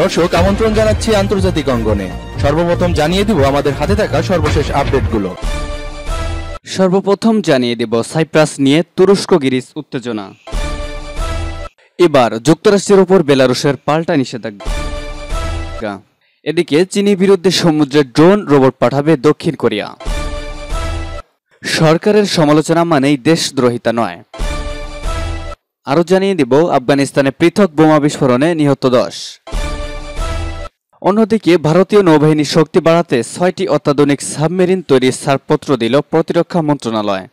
দর্শক আমন্ত্রণ জানাচ্ছি আন্তর্জাতিক অঙ্গনে সর্বপ্রথম জানিয়ে দিব আমাদের হাতে থাকা সর্বশেষ আপডেটগুলো সর্বপ্রথম জানিয়ে দেব সাইপ্রাস নিয়ে তুরস্ক গিরিস উত্তেজনা এবার যুক্তরাষ্ট্রের ওপর বেলারুশের পাল্টা নিষেধাজ্ঞা এদিকে চীনের বিরুদ্ধে সমুদ্রে ড্রোন রোবট পাঠাবে দক্ষিণ কোরিয়া সরকারের সমালোচনা মানেই দেশদ্রোহিতা নয় আরও জানিয়ে দিব আফগানিস্তানে পৃথক বোমা বিস্ফোরণে নিহত দশ অন্যদিকে ভারতীয় নৌবাহিনীর শক্তি বাড়াতে ছয়টি অত্যাধুনিক সাবমেরিন তৈরির ছাড়পত্র দিল প্রতিরক্ষা মন্ত্রণালয়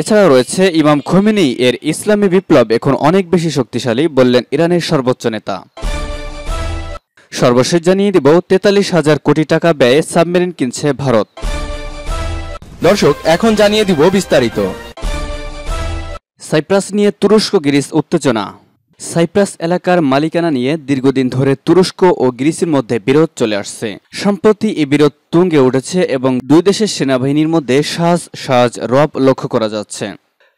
এছাড়া রয়েছে ইমাম খুমিনি এর ইসলামী বিপ্লব এখন অনেক বেশি শক্তিশালী বললেন ইরানের সর্বোচ্চ নেতা সর্বশেষ জানিয়ে দিব তেতাল্লিশ হাজার কোটি টাকা ব্যয়ে সাবমেরিন কিনছে ভারত দর্শক এখন জানিয়ে দিব বিস্তারিত সাইপ্রাস নিয়ে তুরস্ক গ্রিস উত্তেজনা সাইপ্রাস এলাকার মালিকানা নিয়ে দীর্ঘদিন ধরে তুরস্ক ও গ্রিসের মধ্যে বিরোধ চলে আসছে সম্প্রতি এই বিরোধ তুঙ্গে উঠেছে এবং দুই দেশের সেনাবাহিনীর মধ্যে সাজ সাজ রব লক্ষ্য করা যাচ্ছে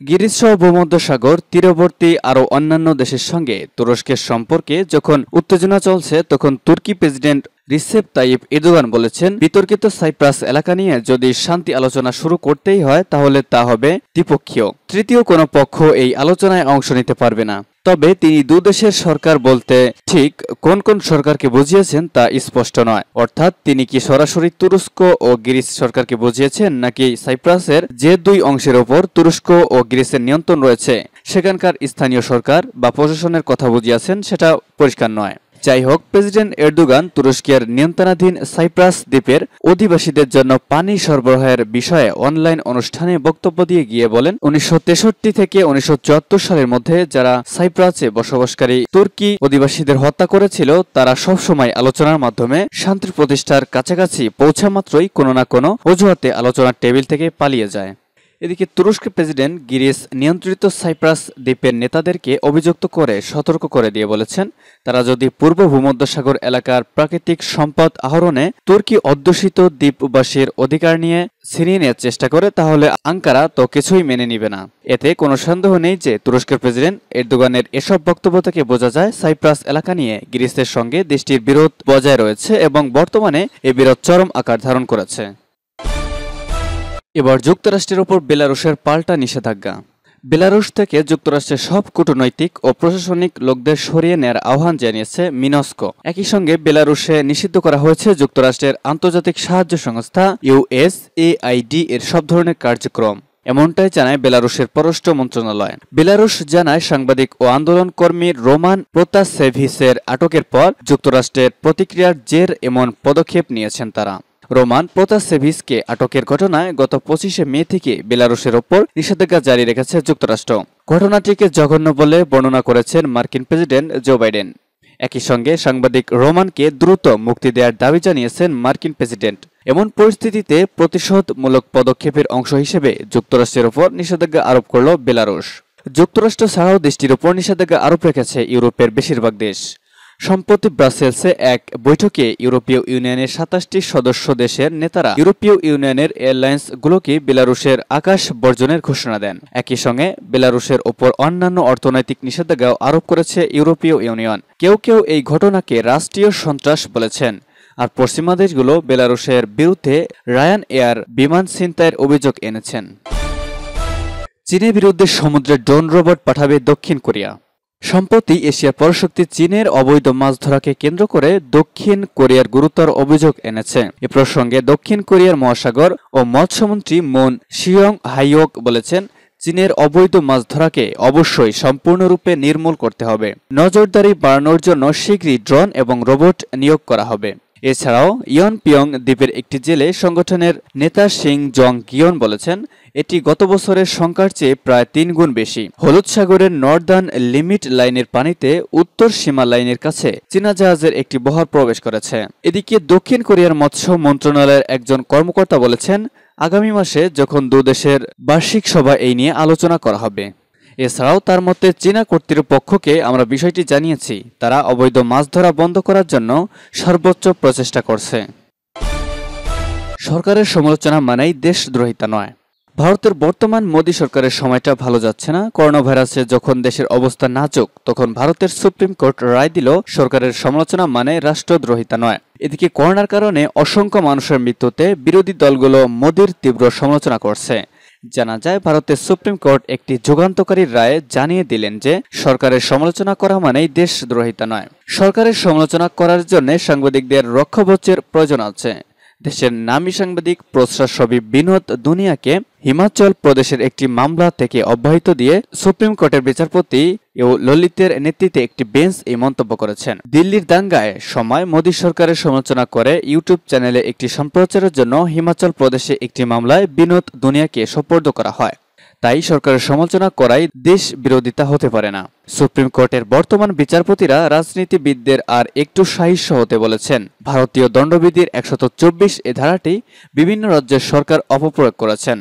গিরিশসহ ভূমধ্যসাগর তীরবর্তী আরও অন্যান্য দেশের সঙ্গে তুরস্কের সম্পর্কে যখন উত্তেজনা চলছে তখন তুর্কি প্রেসিডেন্ট রিসেপ তাইপ এরদোগান বলেছেন বিতর্কিত সাইপ্রাস এলাকা নিয়ে যদি শান্তি আলোচনা শুরু করতেই হয় তাহলে তা হবে দ্বিপক্ষীয় তৃতীয় কোনো পক্ষ এই আলোচনায় অংশ নিতে পারবে না তবে তিনি দুদেশের সরকার বলতে ঠিক কোন কোন সরকারকে বুঝিয়েছেন তা স্পষ্ট নয় অর্থাৎ তিনি কি সরাসরি তুরস্ক ও গ্রিস সরকারকে বুঝিয়েছেন নাকি সাইপ্রাসের যে দুই অংশের ওপর তুরস্ক ও গ্রিসের নিয়ন্ত্রণ রয়েছে সেখানকার স্থানীয় সরকার বা প্রশাসনের কথা বুঝিয়েছেন সেটা পরিষ্কার নয় যাই হোক প্রেসিডেন্ট এরদোগান তুরস্কের নিয়ন্ত্রণাধীন সাইপ্রাস দ্বীপের অধিবাসীদের জন্য পানি সরবরাহের বিষয়ে অনলাইন অনুষ্ঠানে বক্তব্য দিয়ে গিয়ে বলেন উনিশশো থেকে উনিশশো সালের মধ্যে যারা সাইপ্রাসে বসবাসকারী তুর্কি অধিবাসীদের হত্যা করেছিল তারা সবসময় আলোচনার মাধ্যমে শান্তি প্রতিষ্ঠার কাছাকাছি পৌঁছা মাত্রই কোনো না কোনো অজুহাতে আলোচনার টেবিল থেকে পালিয়ে যায় এদিকে তুরস্কের প্রেসিডেন্ট গিরিস নিয়ন্ত্রিত সাইপ্রাস দ্বীপের নেতাদেরকে অভিযুক্ত করে সতর্ক করে দিয়ে বলেছেন তারা যদি পূর্ব ভূমধ্যসাগর এলাকার প্রাকৃতিক সম্পদ আহরণে তুর্কি অধ্যুষিত দ্বীপবাসীর অধিকার নিয়ে ছিনিয়ে নেওয়ার চেষ্টা করে তাহলে আঙ্কারা তো কিছুই মেনে নিবে না এতে কোনো সন্দেহ নেই যে তুরস্কের প্রেসিডেন্ট এরদোগানের এসব বক্তব্য থেকে বোঝা যায় সাইপ্রাস এলাকা নিয়ে গ্রিসের সঙ্গে দেশটির বিরোধ বজায় রয়েছে এবং বর্তমানে এ বিরোধ চরম আকার ধারণ করেছে এবার যুক্তরাষ্ট্রের ওপর বেলারুশের পাল্টা নিষেধাজ্ঞা বেলারুশ থেকে যুক্তরাষ্ট্রের সব কূটনৈতিক ও প্রশাসনিক লোকদের সরিয়ে নেয়ার আহ্বান জানিয়েছে মিনস্কো একই সঙ্গে বেলারুশে নিষিদ্ধ করা হয়েছে যুক্তরাষ্ট্রের আন্তর্জাতিক সাহায্য সংস্থা ইউএস এআইডি এর সব ধরনের কার্যক্রম এমনটাই জানায় বেলারুশের পররাষ্ট্র মন্ত্রণালয় বেলারুশ জানায় সাংবাদিক ও আন্দোলন কর্মী রোমান প্রতাসেভিসের আটকের পর যুক্তরাষ্ট্রের প্রতিক্রিয়ার জের এমন পদক্ষেপ নিয়েছেন তারা রোমান প্রতাসেভিসকে আটকের ঘটনায় গত পঁচিশে মে থেকে বেলারুশের ওপর নিষেধাজ্ঞা জারি রেখেছে যুক্তরাষ্ট্র ঘটনাটিকে জঘন্য বলে বর্ণনা করেছেন মার্কিন প্রেসিডেন্ট জো বাইডেন একই সঙ্গে সাংবাদিক রোমানকে দ্রুত মুক্তি দেওয়ার দাবি জানিয়েছেন মার্কিন প্রেসিডেন্ট এমন পরিস্থিতিতে প্রতিশোধমূলক পদক্ষেপের অংশ হিসেবে যুক্তরাষ্ট্রের ওপর নিষেধাজ্ঞা আরোপ করল বেলারুশ যুক্তরাষ্ট্র ছাড়াও দেশটির উপর নিষেধাজ্ঞা আরোপ রেখেছে ইউরোপের বেশিরভাগ দেশ সম্প্রতি ব্রাসেলসে এক বৈঠকে ইউরোপীয় ইউনিয়নের সাতাশটি সদস্য দেশের নেতারা ইউরোপীয় ইউনিয়নের এয়ারলাইন্সগুলোকে বেলারুশের আকাশ বর্জনের ঘোষণা দেন একই সঙ্গে বেলারুশের ওপর অন্যান্য অর্থনৈতিক নিষেধাজ্ঞাও আরোপ করেছে ইউরোপীয় ইউনিয়ন কেউ কেউ এই ঘটনাকে রাষ্ট্রীয় সন্ত্রাস বলেছেন আর পশ্চিমা দেশগুলো বেলারুশের বিরুদ্ধে রায়ান এয়ার বিমান ছিনতাইয়ের অভিযোগ এনেছেন চীনের বিরুদ্ধে সমুদ্রে ড্রোন রোবট পাঠাবে দক্ষিণ কোরিয়া সম্প্রতি এশিয়া পরশক্তি চীনের অবৈধ মাছ ধরাকে কেন্দ্র করে দক্ষিণ কোরিয়ার গুরুতর অভিযোগ এনেছে এ প্রসঙ্গে দক্ষিণ কোরিয়ার মহাসাগর ও মৎস্যমন্ত্রী মন শিয়ং হাইওক বলেছেন চীনের অবৈধ মাছ ধরাকে অবশ্যই সম্পূর্ণরূপে নির্মূল করতে হবে নজরদারি বাড়ানোর জন্য শীঘ্রই ড্রোন এবং রোবট নিয়োগ করা হবে এছাড়াও ইয়ন পিয়ং দ্বীপের একটি জেলে সংগঠনের নেতা সিং জং কিয়ন বলেছেন এটি গত বছরের সংখ্যার চেয়ে প্রায় তিন গুণ বেশি হলুদ সাগরের নর্দার্ন লিমিট লাইনের পানিতে উত্তর সীমা লাইনের কাছে চীনা জাহাজের একটি বহর প্রবেশ করেছে এদিকে দক্ষিণ কোরিয়ার মৎস্য মন্ত্রণালয়ের একজন কর্মকর্তা বলেছেন আগামী মাসে যখন দুদেশের বার্ষিক সভা এই নিয়ে আলোচনা করা হবে এছাড়াও তার মতে চীনা কর্তৃপক্ষকে আমরা বিষয়টি জানিয়েছি তারা অবৈধ মাছ ধরা বন্ধ করার জন্য সর্বোচ্চ প্রচেষ্টা করছে সরকারের সমালোচনা মানেই দেশদ্রোহিতা নয় ভারতের বর্তমান মোদী সরকারের সময়টা ভালো যাচ্ছে না করোনা ভাইরাসে যখন দেশের অবস্থা নাচুক তখন ভারতের সুপ্রিম কোর্ট রায় দিল সরকারের সমালোচনা মানে রাষ্ট্রদ্রোহিতা নয় এদিকে করোনার কারণে অসংখ্য মানুষের মৃত্যুতে বিরোধী দলগুলো মোদীর তীব্র সমালোচনা করছে জানা যায় ভারতের সুপ্রিম কোর্ট একটি যুগান্তকারী রায়ে জানিয়ে দিলেন যে সরকারের সমালোচনা করা মানেই দেশদ্রোহিতা নয় সরকারের সমালোচনা করার জন্য সাংবাদিকদের রক্ষাবচের প্রয়োজন আছে দেশের নামী সাংবাদিক প্রসার সবি বিনোদ দুনিয়াকে হিমাচল প্রদেশের একটি মামলা থেকে অব্যাহত দিয়ে সুপ্রিম কোর্টের বিচারপতি ও ললিতের নেতৃত্বে একটি বেঞ্চ এই মন্তব্য করেছেন দিল্লির দাঙ্গায় সময় মোদী সরকারের সমালোচনা করে ইউটিউব চ্যানেলে একটি সম্প্রচারের জন্য হিমাচল প্রদেশে একটি মামলায় বিনোদ দুনিয়াকে সোপর্দ করা হয় তাই সরকারের সমালোচনা করাই দেশ বিরোধিতা হতে পারে না সুপ্রিম কোর্টের বর্তমান বিচারপতিরা রাজনীতিবিদদের আর একটু সাহিস্য হতে বলেছেন ভারতীয় দণ্ডবিধির একশত চব্বিশ এ ধারাটি বিভিন্ন রাজ্যের সরকার অপপ্রয়োগ করেছেন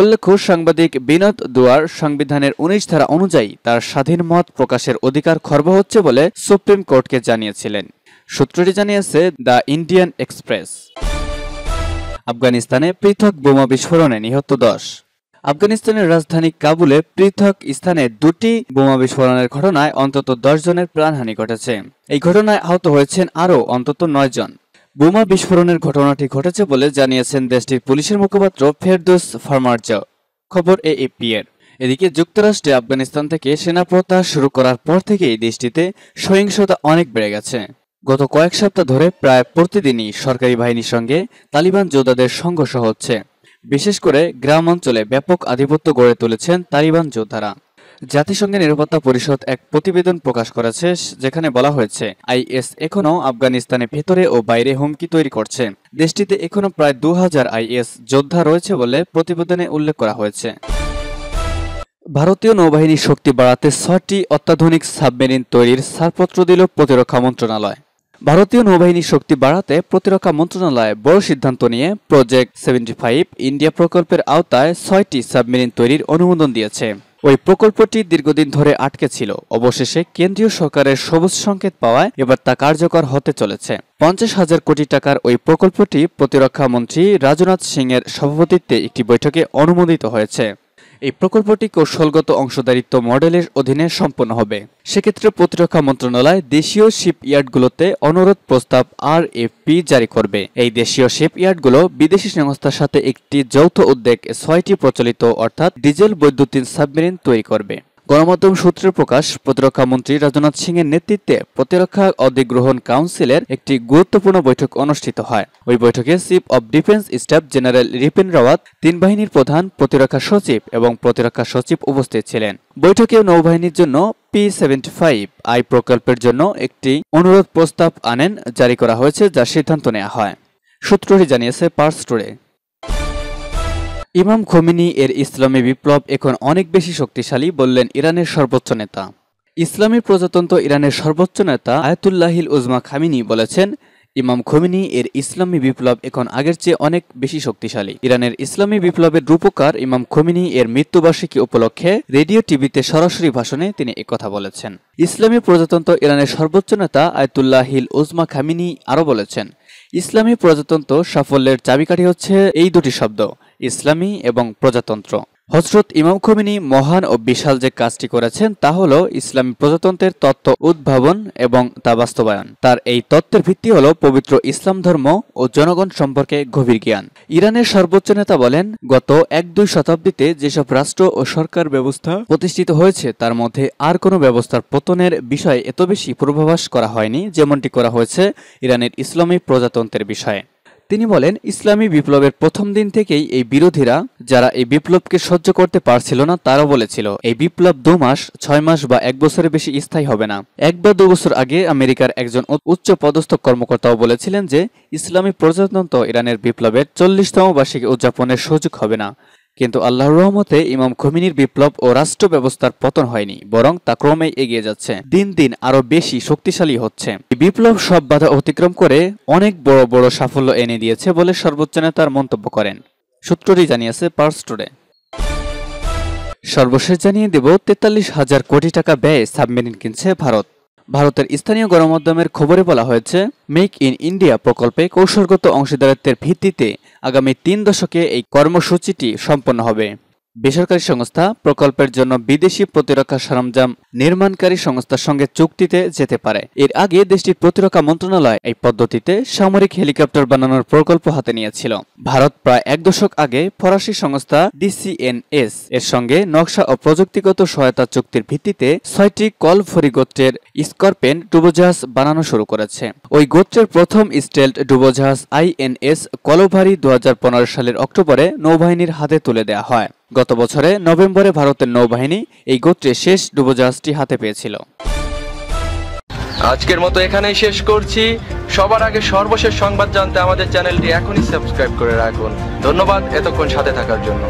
উল্লেখ্য সাংবাদিক বিনোদ দুয়ার সংবিধানের উনিশ ধারা অনুযায়ী তার স্বাধীন মত প্রকাশের অধিকার খর্ব হচ্ছে বলে সুপ্রিম কোর্টকে জানিয়েছিলেন সূত্রটি জানিয়েছে দ্য ইন্ডিয়ান এক্সপ্রেস আফগানিস্তানে পৃথক বোমা বিস্ফোরণে নিহত দশ আফগানিস্তানের রাজধানী কাবুলে পৃথক স্থানে দুটি বোমা বিস্ফোরণের ঘটনায় অন্তত দশ জনের প্রাণহানি ঘটেছে এই ঘটনায় আহত হয়েছেন আরও অন্তত নয় জন বোমা বিস্ফোরণের ঘটনাটি ঘটেছে বলে জানিয়েছেন দেশটির পুলিশের মুখপাত্র ফেরদোস ফার্মার্জ খবর এএপি এর এদিকে যুক্তরাষ্ট্রে আফগানিস্তান থেকে সেনা প্রত্যাহার শুরু করার পর থেকেই দেশটিতে সহিংসতা অনেক বেড়ে গেছে গত কয়েক সপ্তাহ ধরে প্রায় প্রতিদিনই সরকারি বাহিনীর সঙ্গে তালিবান যোদ্ধাদের সংঘর্ষ হচ্ছে বিশেষ করে গ্রাম অঞ্চলে ব্যাপক আধিপত্য গড়ে তুলেছেন তালিবান যোদ্ধারা জাতিসংঘের নিরাপত্তা পরিষদ এক প্রতিবেদন প্রকাশ করেছে যেখানে বলা হয়েছে আইএস এখনও আফগানিস্তানে ভেতরে ও বাইরে হুমকি তৈরি করছে দেশটিতে এখনও প্রায় দু হাজার আইএস যোদ্ধা রয়েছে বলে প্রতিবেদনে উল্লেখ করা হয়েছে ভারতীয় নৌবাহিনীর শক্তি বাড়াতে ছয়টি অত্যাধুনিক সাবমেরিন তৈরির ছাড়পত্র দিল প্রতিরক্ষা মন্ত্রণালয় ভারতীয় নৌবাহিনীর শক্তি বাড়াতে প্রতিরক্ষা মন্ত্রণালয় বড় সিদ্ধান্ত নিয়ে প্রজেক্ট সেভেন্টি ফাইভ ইন্ডিয়া প্রকল্পের আওতায় ছয়টি সাবমেরিন তৈরির অনুমোদন দিয়েছে ওই প্রকল্পটি দীর্ঘদিন ধরে আটকে ছিল অবশেষে কেন্দ্রীয় সরকারের সবুজ সংকেত পাওয়ায় এবার তা কার্যকর হতে চলেছে পঞ্চাশ হাজার কোটি টাকার ওই প্রকল্পটি প্রতিরক্ষা মন্ত্রী রাজনাথ সিং এর সভাপতিত্বে একটি বৈঠকে অনুমোদিত হয়েছে এই প্রকল্পটি কৌশলগত অংশীদারিত্ব মডেলের অধীনে সম্পন্ন হবে সেক্ষেত্রে প্রতিরক্ষা মন্ত্রণালয় দেশীয় শিপইয়ার্ডগুলোতে অনুরোধ প্রস্তাব আর জারি করবে এই দেশীয় শিপইয়ার্ডগুলো বিদেশি সংস্থার সাথে একটি যৌথ উদ্যোগ ছয়টি প্রচলিত অর্থাৎ ডিজেল বৈদ্যুতিন সাবমেরিন তৈরি করবে গণমাধ্যম সূত্রের প্রকাশ প্রতিরক্ষা মন্ত্রী রাজনাথ সিং এর নেতৃত্বে প্রতিরক্ষা অধিগ্রহণ কাউন্সিলের একটি গুরুত্বপূর্ণ বৈঠক অনুষ্ঠিত হয় ওই বৈঠকে chief of defence staff general Bipin Rawat তিন বাহিনীর প্রধান প্রতিরক্ষা সচিব এবং প্রতিরক্ষা সচিব উপস্থিত ছিলেন বৈঠকে নৌবাহিনীর জন্য পি সেভেন্টি ফাইভ আই প্রকল্পের জন্য একটি অনুরোধ প্রস্তাব আনেন জারি করা হয়েছে যা সিদ্ধান্ত নেওয়া হয় সূত্রটি জানিয়েছে পার্স টুডে ইমাম খোমিনি এর ইসলামী বিপ্লব এখন অনেক বেশি শক্তিশালী বললেন ইরানের সর্বোচ্চ নেতা ইসলামী প্রজাতন্ত্র ইরানের সর্বোচ্চ নেতা আয়াতুল্লাহিল উজমা খামিনি বলেছেন ইমাম খোমিনি এর ইসলামী বিপ্লব এখন আগের চেয়ে অনেক বেশি শক্তিশালী ইরানের ইসলামী বিপ্লবের রূপকার ইমাম খোমিনি এর মৃত্যুবার্ষিকী উপলক্ষে রেডিও টিভিতে সরাসরি ভাষণে তিনি একথা বলেছেন ইসলামী প্রজাতন্ত্র ইরানের সর্বোচ্চ নেতা আয়তুল্লাহিল উজমা খামিনি আরও বলেছেন ইসলামী প্রজাতন্ত্র সাফল্যের চাবিকাঠি হচ্ছে এই দুটি শব্দ ইসলামী এবং প্রজাতন্ত্র হজরত ইমাম খমিনী মহান ও বিশাল যে কাজটি করেছেন তা হল ইসলামী প্রজাতন্ত্রের তত্ত্ব উদ্ভাবন এবং তা বাস্তবায়ন তার এই তত্ত্বের ভিত্তি হল পবিত্র ইসলাম ধর্ম ও জনগণ সম্পর্কে গভীর জ্ঞান ইরানের সর্বোচ্চ নেতা বলেন গত এক দুই শতাব্দীতে যেসব রাষ্ট্র ও সরকার ব্যবস্থা প্রতিষ্ঠিত হয়েছে তার মধ্যে আর কোনো ব্যবস্থার পতনের বিষয়ে এত বেশি পূর্বাভাস করা হয়নি যেমনটি করা হয়েছে ইরানের ইসলামী প্রজাতন্ত্রের বিষয়ে তিনি বলেন ইসলামী বিপ্লবের প্রথম দিন থেকেই এই বিরোধীরা যারা এই বিপ্লবকে সহ্য করতে পারছিল না তারা বলেছিল এই বিপ্লব দু মাস ছয় মাস বা এক বছরের বেশি স্থায়ী হবে না এক বা দু বছর আগে আমেরিকার একজন উচ্চ পদস্থ কর্মকর্তাও বলেছিলেন যে ইসলামী প্রজাতন্ত্র ইরানের বিপ্লবের চল্লিশতম বার্ষিকী উদযাপনের সুযোগ হবে না কিন্তু আল্লাহর রহমতে ইমাম খমিনীর বিপ্লব ও রাষ্ট্র ব্যবস্থার পতন হয়নি বরং তা ক্রমেই এগিয়ে যাচ্ছে দিন দিন আরো বেশি শক্তিশালী হচ্ছে বিপ্লব সব বাধা অতিক্রম করে অনেক বড় বড় সাফল্য এনে দিয়েছে বলে সর্বোচ্চ নেতার মন্তব্য করেন সূত্রটি জানিয়েছে পার্স টুডে সর্বশেষ জানিয়ে দেব তেতাল্লিশ হাজার কোটি টাকা ব্যয়ে সাবমেরিন কিনছে ভারত ভারতের স্থানীয় গণমাধ্যমের খবরে বলা হয়েছে মেক ইন ইন্ডিয়া প্রকল্পে কৌশলগত অংশীদারত্বের ভিত্তিতে আগামী তিন দশকে এই কর্মসূচিটি সম্পন্ন হবে বেসরকারি সংস্থা প্রকল্পের জন্য বিদেশি প্রতিরক্ষা সরঞ্জাম নির্মাণকারী সংস্থার সঙ্গে চুক্তিতে যেতে পারে এর আগে দেশটির প্রতিরক্ষা মন্ত্রণালয় এই পদ্ধতিতে সামরিক হেলিকপ্টার বানানোর প্রকল্প হাতে নিয়েছিল ভারত প্রায় এক দশক আগে ফরাসি সংস্থা ডিসিএনএস এর সঙ্গে নকশা ও প্রযুক্তিগত সহায়তা চুক্তির ভিত্তিতে ছয়টি কল ফরি গোত্রের স্করপেন ডুবোজাহাজ বানানো শুরু করেছে ওই গোত্রের প্রথম স্টেল্ট ডুবোজাহাজ আইএনএস কলভারি দু সালের অক্টোবরে নৌবাহিনীর হাতে তুলে দেওয়া হয় গত বছরে নভেম্বরে ভারতের নৌবাহিনী এই গোত্রে শেষ ডুবোজাহাজটি হাতে পেয়েছিল আজকের মতো এখানেই শেষ করছি সবার আগে সর্বশেষ সংবাদ জানতে আমাদের চ্যানেলটি এখনই সাবস্ক্রাইব করে রাখুন ধন্যবাদ এতক্ষণ সাথে থাকার জন্য